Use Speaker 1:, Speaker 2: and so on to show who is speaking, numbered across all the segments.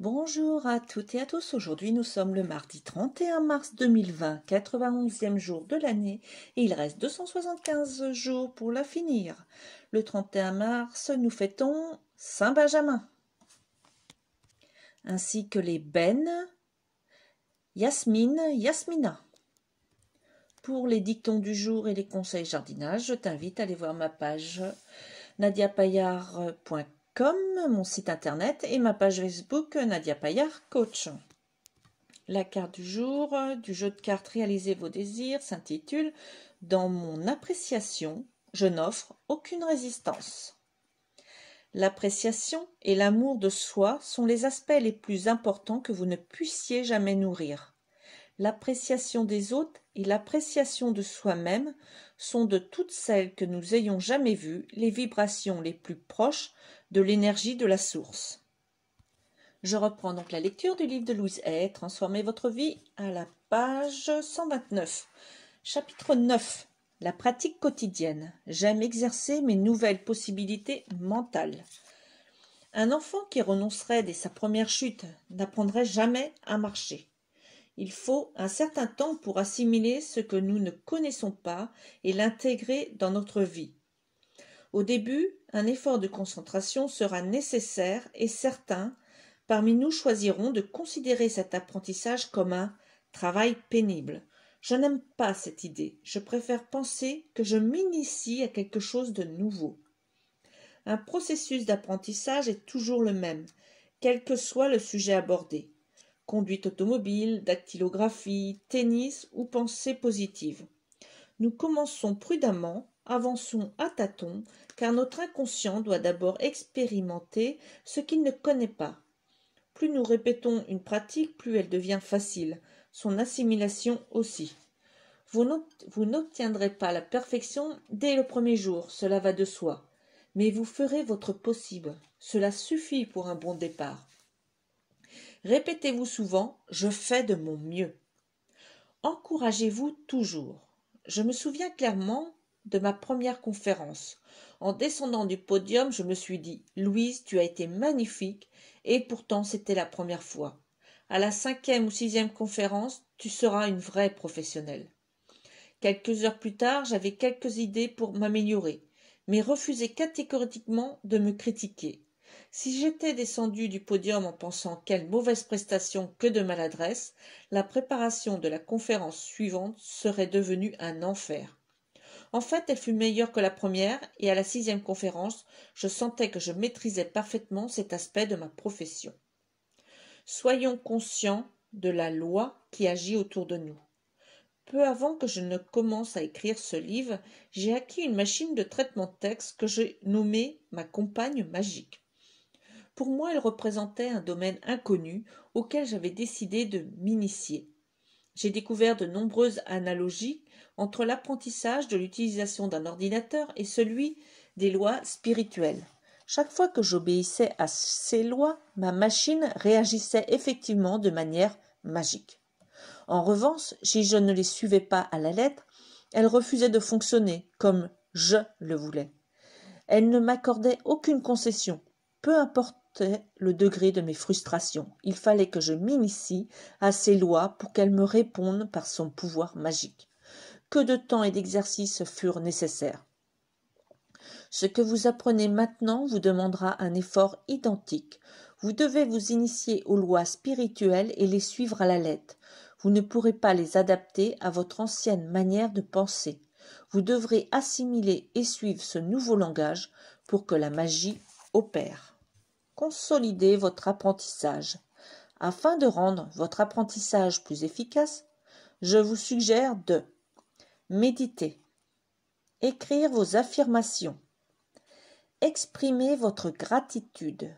Speaker 1: Bonjour à toutes et à tous. Aujourd'hui, nous sommes le mardi 31 mars 2020, 91e jour de l'année, et il reste 275 jours pour la finir. Le 31 mars, nous fêtons Saint Benjamin, ainsi que les Ben, Yasmine, Yasmina. Pour les dictons du jour et les conseils jardinage, je t'invite à aller voir ma page nadiapayard.com comme mon site internet et ma page Facebook Nadia Payard Coach. La carte du jour du jeu de cartes Réalisez vos désirs s'intitule Dans mon appréciation, je n'offre aucune résistance. L'appréciation et l'amour de soi sont les aspects les plus importants que vous ne puissiez jamais nourrir. L'appréciation des autres et l'appréciation de soi-même sont de toutes celles que nous ayons jamais vues les vibrations les plus proches de l'énergie de la source. Je reprends donc la lecture du livre de Louise Hay, Transformez votre vie, à la page 129. Chapitre 9. La pratique quotidienne. J'aime exercer mes nouvelles possibilités mentales. Un enfant qui renoncerait dès sa première chute n'apprendrait jamais à marcher. Il faut un certain temps pour assimiler ce que nous ne connaissons pas et l'intégrer dans notre vie. Au début, un effort de concentration sera nécessaire et certains parmi nous choisiront de considérer cet apprentissage comme un travail pénible. Je n'aime pas cette idée. Je préfère penser que je m'initie à quelque chose de nouveau. Un processus d'apprentissage est toujours le même, quel que soit le sujet abordé conduite automobile, dactylographie, tennis ou pensée positive. Nous commençons prudemment avançons à tâtons, car notre inconscient doit d'abord expérimenter ce qu'il ne connaît pas. Plus nous répétons une pratique, plus elle devient facile, son assimilation aussi. Vous n'obtiendrez pas la perfection dès le premier jour, cela va de soi, mais vous ferez votre possible. Cela suffit pour un bon départ. Répétez-vous souvent Je fais de mon mieux. Encouragez-vous toujours. Je me souviens clairement de ma première conférence. En descendant du podium, je me suis dit Louise, tu as été magnifique, et pourtant c'était la première fois. À la cinquième ou sixième conférence, tu seras une vraie professionnelle. Quelques heures plus tard, j'avais quelques idées pour m'améliorer, mais refusais catégoriquement de me critiquer. Si j'étais descendu du podium en pensant quelle mauvaise prestation que de maladresse, la préparation de la conférence suivante serait devenue un enfer. En fait, elle fut meilleure que la première, et à la sixième conférence, je sentais que je maîtrisais parfaitement cet aspect de ma profession. Soyons conscients de la loi qui agit autour de nous. Peu avant que je ne commence à écrire ce livre, j'ai acquis une machine de traitement de texte que j'ai nommée ma compagne magique. Pour moi, elle représentait un domaine inconnu auquel j'avais décidé de m'initier. J'ai découvert de nombreuses analogies entre l'apprentissage de l'utilisation d'un ordinateur et celui des lois spirituelles. Chaque fois que j'obéissais à ces lois, ma machine réagissait effectivement de manière magique. En revanche, si je ne les suivais pas à la lettre, elle refusait de fonctionner comme je le voulais. Elle ne m'accordait aucune concession, peu importe le degré de mes frustrations. Il fallait que je m'initie à ces lois pour qu'elles me répondent par son pouvoir magique. Que de temps et d'exercice furent nécessaires. Ce que vous apprenez maintenant vous demandera un effort identique. Vous devez vous initier aux lois spirituelles et les suivre à la lettre. Vous ne pourrez pas les adapter à votre ancienne manière de penser. Vous devrez assimiler et suivre ce nouveau langage pour que la magie opère consolider votre apprentissage. Afin de rendre votre apprentissage plus efficace, je vous suggère de méditer, écrire vos affirmations, exprimer votre gratitude,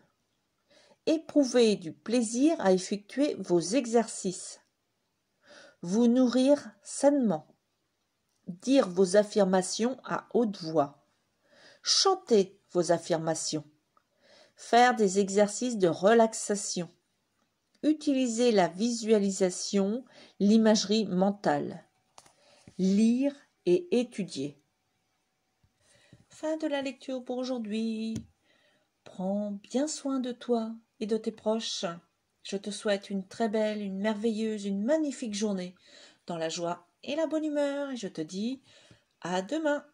Speaker 1: éprouver du plaisir à effectuer vos exercices, vous nourrir sainement, dire vos affirmations à haute voix, chanter vos affirmations, faire des exercices de relaxation, utiliser la visualisation, l'imagerie mentale, lire et étudier. Fin de la lecture pour aujourd'hui. Prends bien soin de toi et de tes proches. Je te souhaite une très belle, une merveilleuse, une magnifique journée dans la joie et la bonne humeur et je te dis à demain.